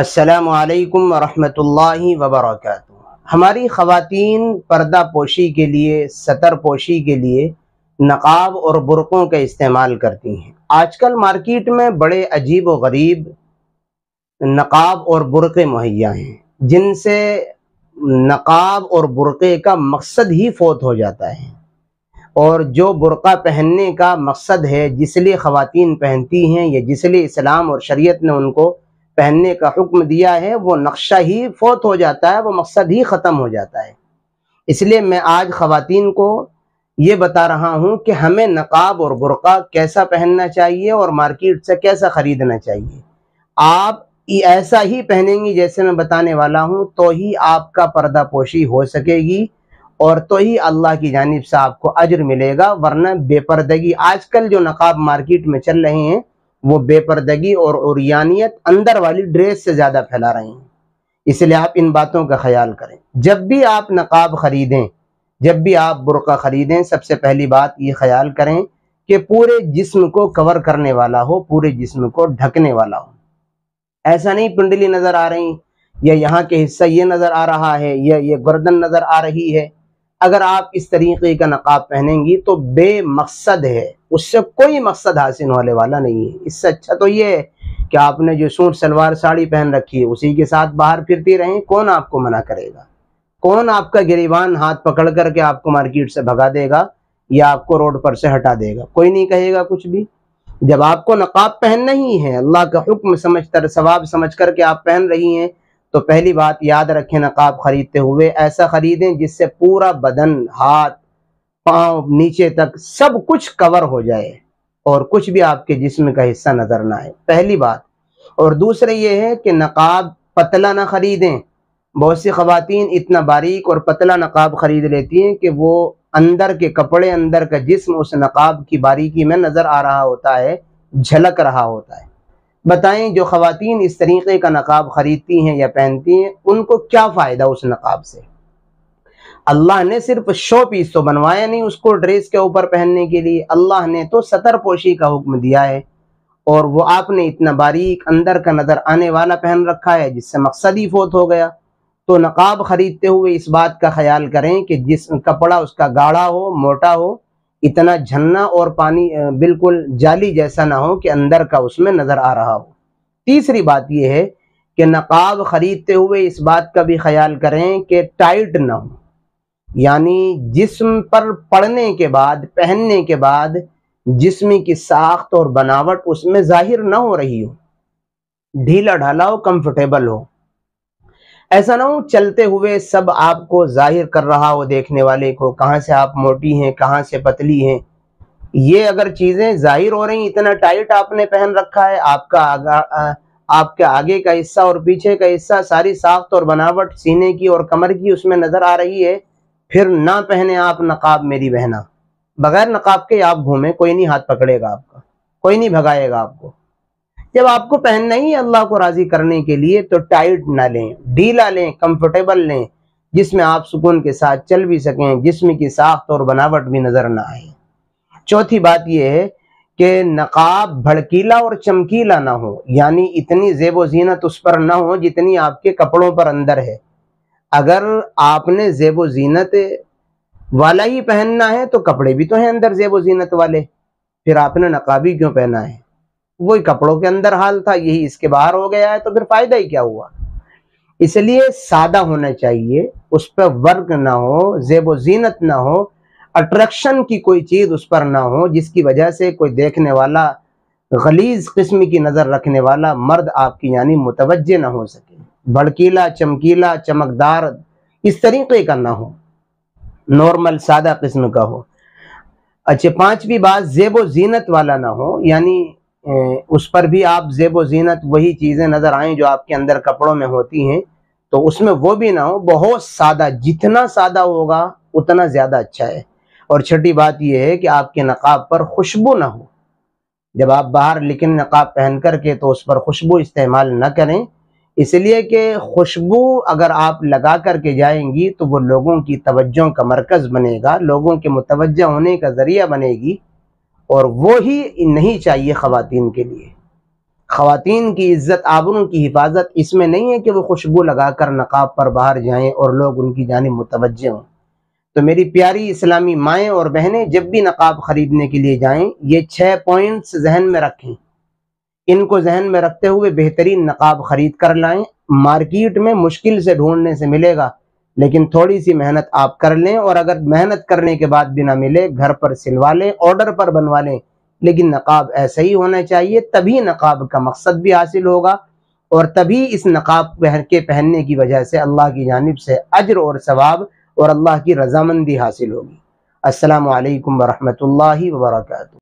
असलकम वरहमल वबरक हमारी ख़वातीन पर्दा पोशी के लिए सतर पोशी के लिए नकाब और बुरक़ों का इस्तेमाल करती हैं आजकल मार्केट में बड़े अजीब व गरीब नकाब और बुरक़े मुहैया हैं जिनसे नकाब और बुरक़े का मकसद ही फोत हो जाता है और जो बुरक़ा पहनने का मकसद है जिसलिए ख़वातीन पहनती हैं या जिसलिए इस्लाम और शरीयत ने उनको पहनने का हुक्म दिया है वो नक्शा ही फोत हो जाता है वो मकसद ही ख़त्म हो जाता है इसलिए मैं आज ख़वातीन को ये बता रहा हूँ कि हमें नकाब और बुरका कैसा पहनना चाहिए और मार्केट से कैसा ख़रीदना चाहिए आप ऐसा ही पहनेंगी जैसे मैं बताने वाला हूँ तो ही आपका पर्दा पोशी हो सकेगी और तो ही अल्लाह की जानब से आपको अजर मिलेगा वरना बेपर्दगी आजकल जो नकाब मार्केट में चल रहे हैं वो बेपरदगी और औरियानियत अंदर वाली ड्रेस से ज़्यादा फैला रही हैं इसलिए आप इन बातों का ख्याल करें जब भी आप नकाब ख़रीदें जब भी आप बुरका ख़रीदें सबसे पहली बात ये ख्याल करें कि पूरे जिस्म को कवर करने वाला हो पूरे जिस्म को ढकने वाला हो ऐसा नहीं पिंडली नज़र आ रही या यहाँ के हिस्सा ये नज़र आ रहा है या ये गर्दन नज़र आ रही है अगर आप इस तरीके का नकाब पहनेंगी तो बेमकसद है उससे कोई मकसद हासिल होने वाला नहीं है इससे अच्छा तो ये है कि आपने जो सूट सलवार साड़ी पहन रखी है उसी के साथ बाहर फिरती रहें कौन आपको मना करेगा कौन आपका गरीबान हाथ पकड़ करके आपको मार्केट से भगा देगा या आपको रोड पर से हटा देगा कोई नहीं कहेगा कुछ भी जब आपको नकाब पहनना ही है अल्लाह का हुक्म समझ कर सवाब समझ करके आप पहन रही हैं तो पहली बात याद रखें नकाब खरीदते हुए ऐसा खरीदें जिससे पूरा बदन हाथ पांव नीचे तक सब कुछ कवर हो जाए और कुछ भी आपके जिस्म का हिस्सा नजर ना आए पहली बात और दूसरे ये है कि नकाब पतला ना खरीदें बहुत सी खातन इतना बारीक और पतला नकाब खरीद लेती हैं कि वो अंदर के कपड़े अंदर का जिस्म उस नकाब की बारीकी में नज़र आ रहा होता है झलक रहा होता है बताएं जो खातन इस तरीक़े का नकाब ख़रीदती हैं या पहनती हैं उनको क्या फ़ायदा उस नकाब से अल्लाह ने सिर्फ शो पीस तो बनवाया नहीं उसको ड्रेस के ऊपर पहनने के लिए अल्लाह ने तो सतर पोशी का हुक्म दिया है और वो आपने इतना बारीक अंदर का नज़र आने वाला पहन रखा है जिससे मकसद ही फोत हो गया तो नकाब ख़रीदते हुए इस बात का ख्याल करें कि जिस कपड़ा उसका गाढ़ा हो मोटा हो इतना झन्ना और पानी बिल्कुल जाली जैसा ना हो कि अंदर का उसमें नज़र आ रहा हो तीसरी बात यह है कि नकाब ख़रीदते हुए इस बात का भी ख्याल करें कि टाइट ना हो यानी जिस्म पर पड़ने के बाद पहनने के बाद जिस्म की साख्त और बनावट उसमें जाहिर ना हो रही हो ढीला ढाला हो कंफर्टेबल हो ऐसा ना हो चलते हुए सब आपको जाहिर कर रहा हो देखने वाले को कहाँ से आप मोटी हैं कहाँ से पतली हैं ये अगर चीज़ें जाहिर हो रही इतना टाइट आपने पहन रखा है आपका आगा, आ, आपके आगे का हिस्सा और पीछे का हिस्सा सारी साख्त और बनावट सीने की और कमर की उसमें नज़र आ रही है फिर ना पहने आप नकाब मेरी बहना बगैर नकाब के आप घूमें कोई नहीं हाथ पकड़ेगा आपका कोई नहीं भगाएगा आपको जब आपको पहनना ही अल्लाह को राजी करने के लिए तो टाइट ना लें ढीला लें कंफर्टेबल लें जिसमें आप सुकून के साथ चल भी सकें जिसम की साख्त और बनावट भी नजर ना आए चौथी बात यह है कि नकाब भड़कीला और चमकीला ना हो यानी इतनी जेब जीनत उस पर ना हो जितनी आपके कपड़ों पर अंदर है अगर आपने जेब जीनत वाला ही पहनना है तो कपड़े भी तो हैं अंदर जेब जीनत वाले फिर आपने नकाबी क्यों पहना है वही कपड़ों के अंदर हाल था यही इसके बाहर हो गया है तो फिर फायदा ही क्या हुआ इसलिए सादा होना चाहिए उस पर वर्क ना हो जेब जीनत ना हो अट्रैक्शन की कोई चीज़ उस पर ना हो जिसकी वजह से कोई देखने वाला गलीज किस्म की नज़र रखने वाला मर्द आपकी यानी मुतवजह ना हो सके भड़कीला चमकीला चमकदार इस तरीके का ना हो नॉर्मल सादा किस्म का हो अच्छे पांचवी बात जेब जीनत वाला ना हो यानी उस पर भी आप जेब जीनत वही चीज़ें नज़र आएँ जो आपके अंदर कपड़ों में होती हैं तो उसमें वो भी ना हो बहुत सादा जितना सादा होगा उतना ज़्यादा अच्छा है और छठी बात यह है कि आपके नकाब पर खुशबू ना हो जब आप बाहर लेकिन नकाब पहन कर के तो उस पर खुशबू इस्तेमाल ना करें इसलिए कि खुशबू अगर आप लगा कर के जाएंगी तो वो लोगों की तवज्जो का मरकज़ बनेगा लोगों के मुतवजह होने का ज़रिया बनेगी और वो ही नहीं चाहिए ख़वातीन के लिए ख़वातीन की इज़्ज़त आबरू की हिफाजत इसमें नहीं है कि वो खुशबू लगा कर नकाब पर बाहर जाएं और लोग उनकी जानब मुतवजह हों तो मेरी प्यारी इस्लामी माएँ और बहनें जब भी नकाब ख़रीदने के लिए जाएं ये छः पॉइंट्स जहन में रखें इनको जहन में रखते हुए बेहतरीन नकाब ख़रीद कर लाएँ मार्केट में मुश्किल से ढूंढने से मिलेगा लेकिन थोड़ी सी मेहनत आप कर लें और अगर मेहनत करने के बाद भी ना मिले घर पर सिलवा लें ऑर्डर पर बनवा लें लेकिन नकाब ऐसा ही होना चाहिए तभी नकाब का मकसद भी हासिल होगा और तभी इस नकाब पहन के पहनने की वजह से अल्लाह की जानब से अजर और सवाब और अल्लाह की रजामंदी हासिल होगी असलकम ला वरक़